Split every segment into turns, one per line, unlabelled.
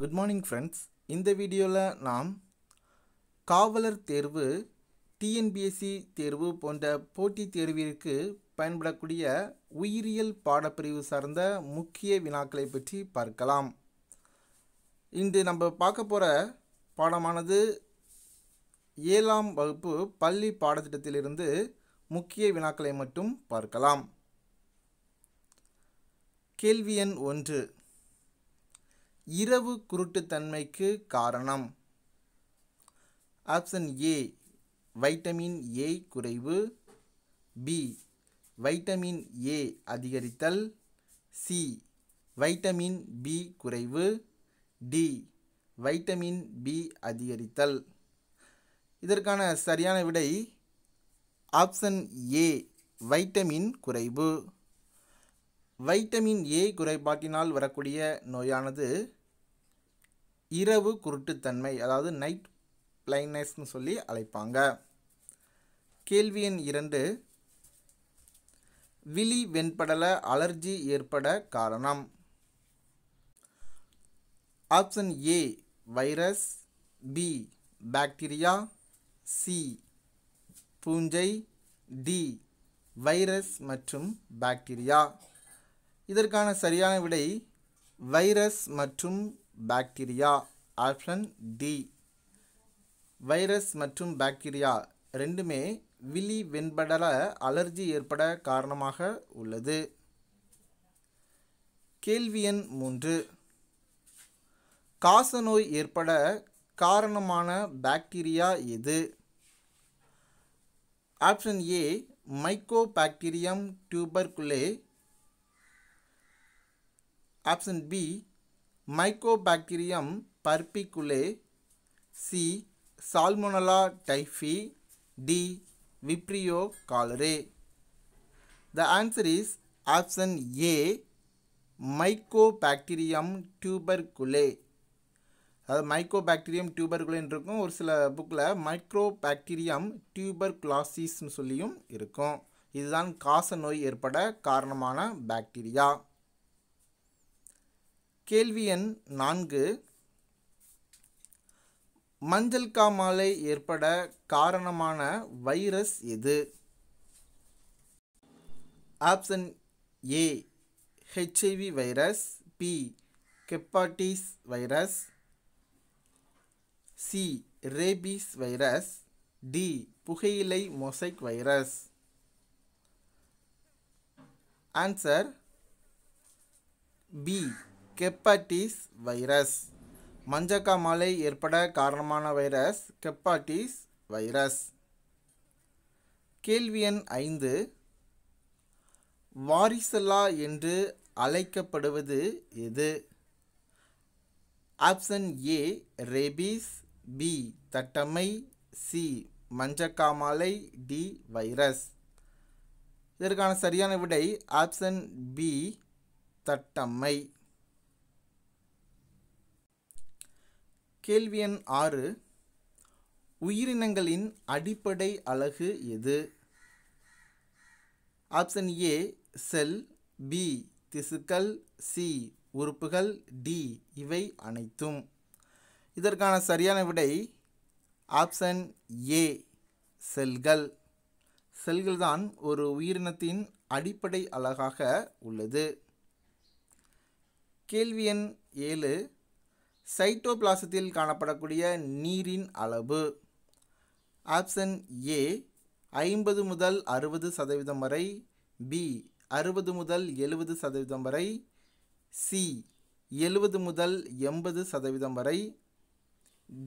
Good morning friends இந்த வீடியோவில் நாம் காவலர் தேர்வு டிஎன்பிஎஸ்சி தேர்வு போன்ற போட்டித் தேர்விற்கு பயன்படக்கூடிய உயிரியல் பாடப்பிரிவு சார்ந்த முக்கிய வினாக்களை பற்றி பார்க்கலாம் இன்று நம்ம பார்க்க போகிற பாடமானது ஏழாம் வகுப்பு பள்ளி பாடத்திட்டத்திலிருந்து முக்கிய வினாக்களை மட்டும் பார்க்கலாம் கேள்வி எண் ஒன்று இரவு குருட்டுத்தன்மைக்கு காரணம் ஆப்ஷன் ஏ வைட்டமின் ஏ குறைவு பி வைட்டமின் ஏ அதிகரித்தல் சி வைட்டமின் பி குறைவு டி வைட்டமின் பி அதிகரித்தல் இதற்கான சரியான விடை ஆப்ஷன் ஏ வைட்டமின் குறைவு வைட்டமின் ஏ குறைபாட்டினால் வரக்கூடிய நோயானது இரவு குருட்டுத்தன்மை அதாவது நைட் பிளைனஸ்னு சொல்லி அழைப்பாங்க கேள்வி எண் இரண்டு விழி வெண்படல அலர்ஜி ஏற்பட காரணம் option A virus B bacteria C பூஞ்சை டி வைரஸ் மற்றும் பாக்டீரியா இதற்கான சரியான விடை வைரஸ் மற்றும் பாக்டீரியா ஆப்ஷன் டி வைரஸ் மற்றும் பாக்டீரியா ரெண்டுமே விழி வெண்படல அலர்ஜி ஏற்பட காரணமாக உள்ளது கேள்வி எண் மூன்று காசநோய் ஏற்பட காரணமான பாக்டீரியா எது option A mycobacterium tuberculae option B Mycobacterium perpiculae C Salmonella typhi D Vibrio cholerae the answer is option A mycobacterium tuberculae அதாவது மைக்கோபாக்டீரியம் டியூபர்குலேன் இருக்கும் ஒரு சில புக்கில் மைக்ரோபாக்டீரியம் டியூபர்குலாசிஸ்னு சொல்லியும் இருக்கும் இதுதான் காச நோய் ஏற்பட காரணமான பாக்டீரியா கேள்வி எண் நான்கு மஞ்சள் காமாலை ஏற்பட காரணமான வைரஸ் எது option A HIV virus B hepatitis virus C rabies virus D புகையிலை mosaic virus answer B hepatitis virus மஞ்சக்காமாலை ஏற்பட காரணமான வைரஸ் கெப்பாட்டிஸ் வைரஸ் கேள்வி எண் ஐந்து வாரிசலா என்று அழைக்கப்படுவது எது ஆப்ஷன் ஏ ரேபீஸ் பி தட்டமை சி மஞ்சக்காமாலை டி வைரஸ் இதற்கான சரியான விடை ஆப்ஷன் பி தட்டம்மை கேள்வி எண் ஆறு உயிரினங்களின் அடிப்படை அலகு எது ஆப்ஷன் ஏ செல் பி திசுக்கள் சி உறுப்புகள் டி இவை அனைத்தும் இதற்கான சரியான விடை ஆப்ஷன் ஏ செல்கள் செல்கள் தான் ஒரு உயிரினத்தின் அடிப்படை அலகாக உள்ளது கேள்வி எண் ஏழு சைட்டோபிளாசத்தில் காணப்படக்கூடிய நீரின் அளவு ஆப்ஷன் ஏ ஐம்பது முதல் அறுபது சதவீதம் வரை பி அறுபது முதல் எழுபது சதவீதம் வரை சி எழுபது முதல் எண்பது சதவீதம் வரை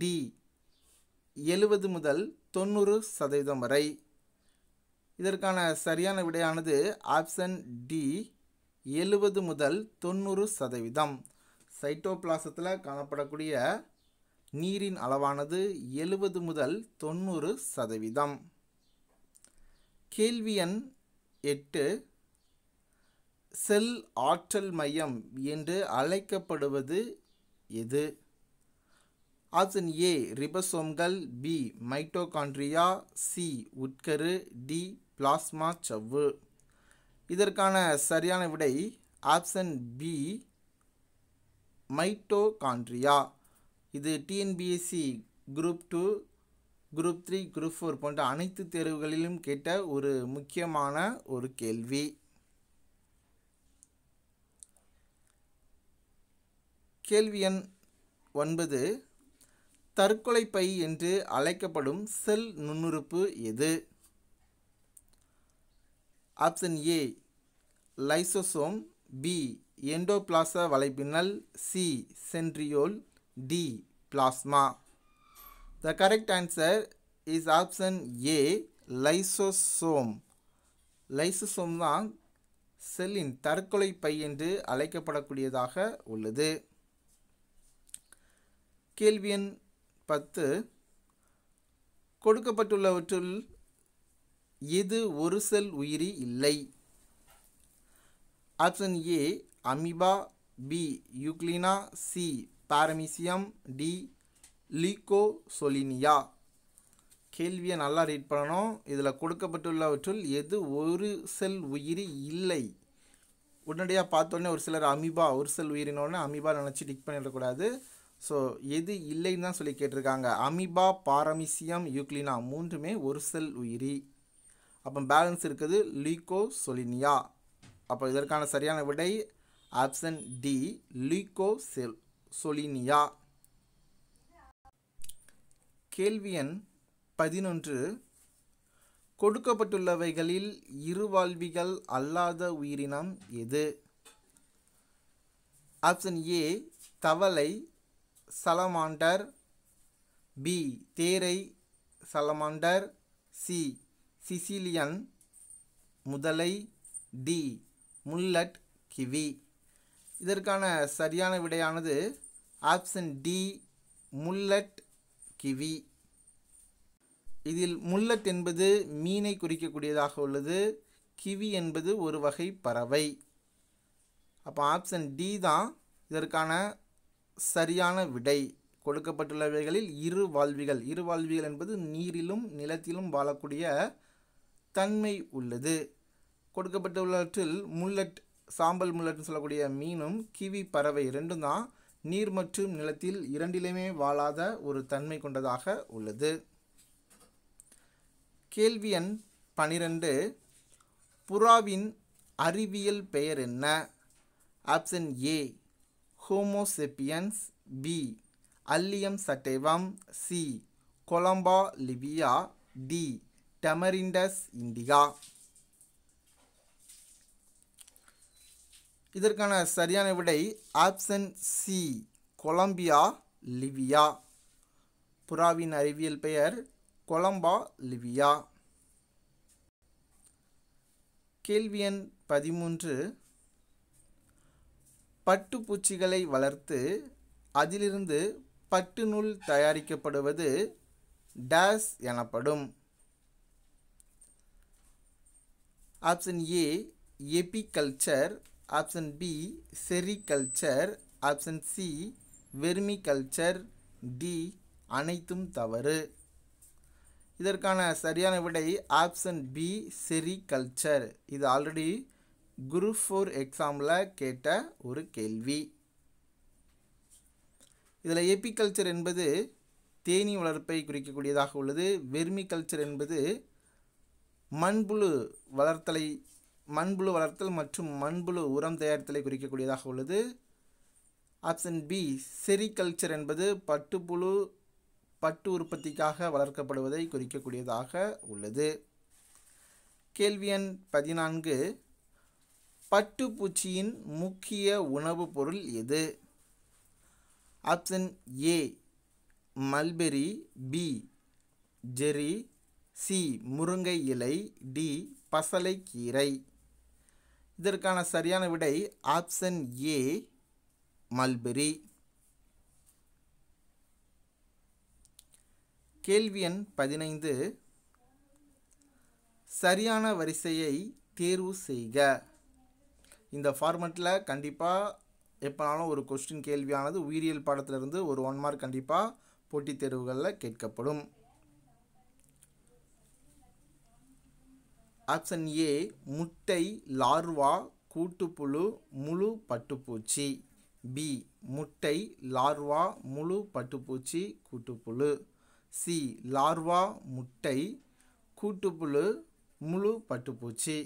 டி எழுபது முதல் தொண்ணூறு சதவீதம் வரை இதற்கான சரியான விடையானது ஆப்ஷன் டி எழுபது முதல் தொண்ணூறு சதவீதம் சைட்டோபிளாசத்தில் காணப்படக்கூடிய நீரின் அளவானது எழுபது முதல் தொண்ணூறு சதவீதம் கேள்வி எண் எட்டு செல் ஆற்றல் மையம் என்று அழைக்கப்படுவது எது ஆப்ஷன் ஏ ரிபசோம்கள் பி மைட்டோகான்ட்ரியா சி உட்கரு டி பிளாஸ்மா சவ்வு இதற்கான சரியான விடை ஆப்ஷன் பி மைட்டோகாண்ட்ரியா இது TNPSC group two group three group four போன்ற அனைத்து தேர்வுகளிலும் கேட்ட ஒரு முக்கியமான ஒரு கேள்வி கேள்வி எண் ஒன்பது தற்கொலை பை என்று அழைக்கப்படும் செல் நுண்ணுறுப்பு எது option A lysosome B endoplasmic வலைப்பின்னல் C centriole D plasma the correct answer is option A lysosome. Lysosome தான் செல்லின் தற்கொலை பை என்று அழைக்கப்படக்கூடியதாக உள்ளது கேள்வியன் பத்து கொடுக்கப்பட்டுள்ளவற்றுள் இது ஒரு செல் உயிரி இல்லை option A amoeba B euglena C paramecium D லீகோசொலினியா கேள்வியை நல்லா ரீட் பண்ணணும் இதில் கொடுக்கப்பட்டுள்ளவற்றுள் எது ஒரு செல் உயிரி இல்லை உடனடியாக பார்த்தோன்னே ஒரு சிலர் அமிபா ஒரு செல் உயிரினோடனே அமிபா நினச்சி டிக் பண்ணிடக்கூடாது ஸோ எது இல்லைன்னு தான் சொல்லி கேட்டிருக்காங்க அமிபா பாரமிசியம் யூக்ளினா மூன்றுமே ஒரு செல் உயிரி அப்போ பேலன்ஸ் இருக்குது லீகோசொலினியா அப்போ இதற்கான சரியான விடை ஆப்ஷன் டி செல் சொலினியா கேள்வி எண் பதினொன்று கொடுக்கப்பட்டுள்ளவைகளில் இருவாழ்விகள் அல்லாத உயிரினம் எது ஆப்ஷன் ஏ தவளை சலமாண்டர் பி தேரை சலமாண்டர் சி சிசிலியன் முதலை டி முல்லட் கிவி இதற்கான சரியான விடையானது ஆப்ஷன் டி முல்லட் கிவி இதில் முல்லட் என்பது மீனை குறிக்கக்கூடியதாக உள்ளது கிவி என்பது ஒரு வகை பறவை அப்போ ஆப்ஷன் டி தான் இதற்கான சரியான விடை கொடுக்கப்பட்டுள்ளவைகளில் இரு வாழ்விகள் இரு வாழ்விகள் என்பது நீரிலும் நிலத்திலும் வாழக்கூடிய தன்மை உள்ளது கொடுக்கப்பட்டுள்ளவற்றில் முல்லட் சாம்பல் முல்லட்னு சொல்லக்கூடிய மீனும் கிவி பறவை ரெண்டும் தான் நீர் மற்றும் நிலத்தில் இரண்டிலுமே வாழாத ஒரு தன்மை கொண்டதாக உள்ளது கேள்வி எண் பனிரெண்டு புறாவின் அறிவியல் பெயர் என்ன option A homo sapiens B allium sativum C Columba livia D tamarindus indica இதற்கான சரியான விடை ஆப்ஷன் சி கொலம்பியா லிவியா புறாவின் அறிவியல் பெயர் கொலம்பா லிவியா கேள்வி எண் பதிமூன்று பட்டுப்பூச்சிகளை வளர்த்து அதிலிருந்து பட்டு நூல் தயாரிக்கப்படுவது டேஸ் எனப்படும் option A apiculture option B sericulture option C vermiculture D அனைத்தும் தவறு இதற்கான சரியான விடை ஆப்ஷன் பி செரிகல்ச்சர் இது ஆல்ரெடி குரூப் ஃபோர் எக்ஸாமில் கேட்ட ஒரு கேள்வி இதில் எப்பிகல்ச்சர் என்பது தேனி வளர்ப்பை குறிக்கக்கூடியதாக உள்ளது வெர்மிகல்ச்சர் என்பது மண்புழு வளர்த்தலை மண்புழு வளர்த்தல் மற்றும் மண்புழு உரம் தயாரித்தலை குறிக்கக்கூடியதாக உள்ளது ஆப்ஷன் பி செரிகல்ச்சர் என்பது பட்டுப்புழு பட்டு உற்பத்திக்காக வளர்க்கப்படுவதை குறிக்கக்கூடியதாக உள்ளது கேள்வி எண் பதினான்கு பட்டுப்பூச்சியின் முக்கிய உணவுப் பொருள் எது ஆப்ஷன் ஏ மல்பெரி பி ஜெரி சி முருங்கை இலை டி பசலைக்கீரை இதற்கான சரியான விடை ஆப்ஷன் ஏ மல்பெரி கேள்வி எண் பதினைந்து சரியான வரிசையை தேர்வு செய்க இந்த ஃபார்மெட்டில் கண்டிப்பாக எப்போனாலும் ஒரு கொஸ்டின் கேள்வியானது உயிரியல் பாடத்திலிருந்து ஒரு ஒன் மார்க் கண்டிப்பாக போட்டித் தேர்வுகளில் கேட்கப்படும் ஆப்ஷன் ஏ முட்டை லார்வா கூட்டுப்புழு முழு பட்டுப்பூச்சி பி முட்டை லார்வா முழு பட்டுப்பூச்சி கூட்டுப்புழு சி லார்வா முட்டை கூட்டுப்புழு முழு பட்டுப்பூச்சி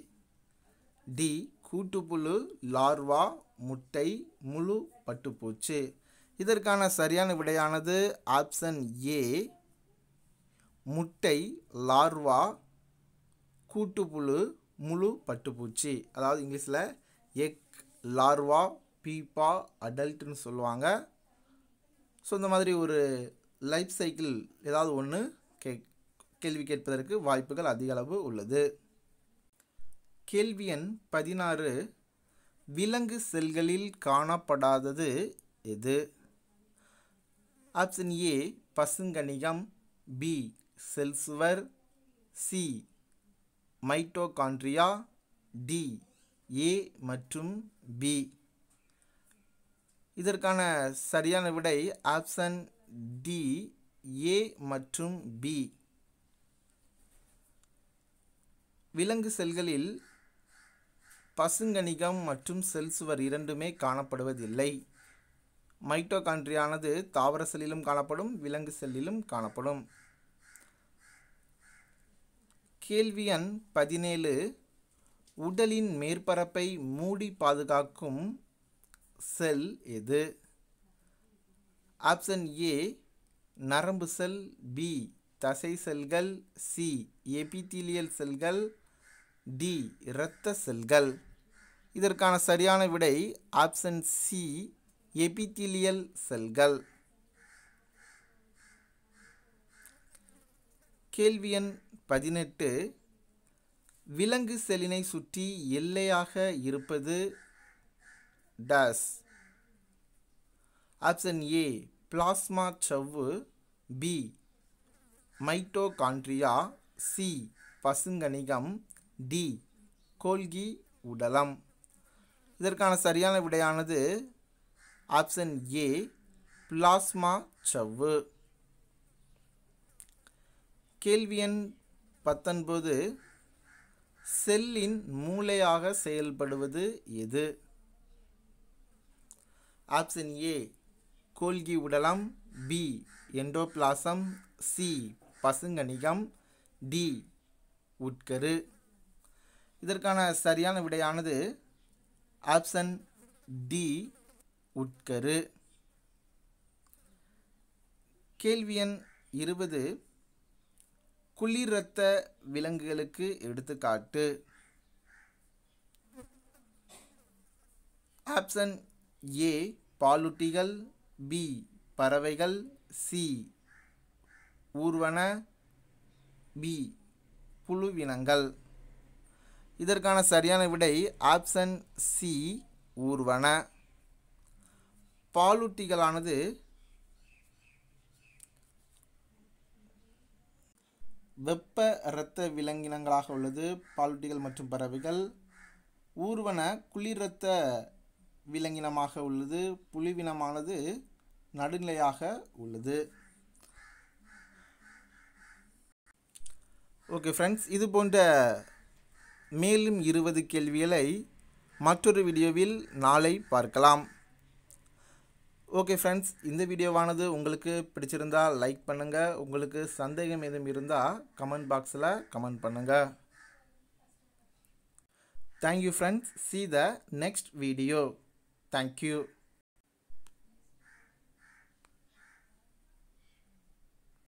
டி கூட்டுப்புழு லார்வா முட்டை முழு பட்டுப்பூச்சி இதற்கான சரியான விடையானது ஆப்ஷன் ஏ முட்டை லார்வா கூட்டுப்புழு முழு பட்டுப்பூச்சி அதாவது இங்கிலீஷில் எக் லார்வா பீப்பா அடல்ட்டுன்னு சொல்லுவாங்க ஸோ இந்த மாதிரி ஒரு லைஃப் சைக்கிள் ஏதாவது ஒன்று கே கேள்வி கேட்பதற்கு வாய்ப்புகள் அதிக அளவு உள்ளது கேள்வி எண் பதினாறு விலங்கு செல்களில் காணப்படாதது எது ஆப்ஷன் ஏ பசுங்கணிகம் பி செல்சுவர் சி மைட்டோகாண்ட்ரியா டி ஏ மற்றும் பி இதற்கான சரியான விடை ஆப்ஷன் டி ஏ மற்றும் பி விலங்கு செல்களில் பசுங்கணிகம் மற்றும் செல் சுவர் இரண்டுமே காணப்படுவதில்லை மைட்டோகாண்ட்ரியானது தாவர செல்லிலும் காணப்படும் விலங்கு செல்லிலும் காணப்படும் கேள்வி எண் பதினேழு உடலின் மேற்பரப்பை மூடி பாதுகாக்கும் செல் எது ஆப்ஷன் ஏ நரம்பு செல் பி தசை செல்கள் சி எபித்தீலியல் செல்கள் டி இரத்த செல்கள் இதற்கான சரியான விடை ஆப்ஷன் சி எபித்தீலியல் செல்கள் கேள்வி எண் பதினெட்டு விலங்கு செலினை சுற்றி எல்லையாக இருப்பது டஸ் ஆப்ஷன் ஏ பிளாஸ்மா சவ்வு பி மைட்டோகான்ட்ரியா சி பசுங்கணிகம் டி கோல்கி உடலம் இதற்கான சரியான விடையானது ஆப்ஷன் ஏ பிளாஸ்மா சவ்வு கேள்வி எண் பத்தொன்பது செல்லின் மூளையாக செயல்படுவது எது ஆப்ஷன் ஏ கோல்கி உடலம் பி எண்டோபிளாசம் சி பசுங்கணிகம் டி உட்கரு இதற்கான சரியான விடையானது ஆப்ஷன் டி உட்கரு கேள்வி எண் இருபது குளிர் இரத்த விலங்குகளுக்கு எடுத்துக்காட்டு ஆப்ஷன் ஏ பாலூட்டிகள் பி பறவைகள் சி ஊர்வன பி புழுவினங்கள் இதற்கான சரியான விடை ஆப்ஷன் சி ஊர்வன பாலூட்டிகளானது வெப்ப இரத்த விலங்கினங்களாக உள்ளது பாலூட்டிகள் மற்றும் பறவைகள் ஊர்வன குளிரத்த விலங்கினமாக உள்ளது புலிவினமானது நடுநிலையாக உள்ளது ஓகே ஃப்ரெண்ட்ஸ் இது போன்ற மேலும் இருபது கேள்விகளை மற்றொரு வீடியோவில் நாளை பார்க்கலாம் ஓகே ஃப்ரெண்ட்ஸ் இந்த வீடியோவானது உங்களுக்கு பிடிச்சிருந்தால் லைக் பண்ணுங்கள் உங்களுக்கு சந்தேகம் எதுவும் இருந்தால் கமெண்ட் பாக்ஸில் கமெண்ட் பண்ணுங்கள் thank you friends see the next video thank you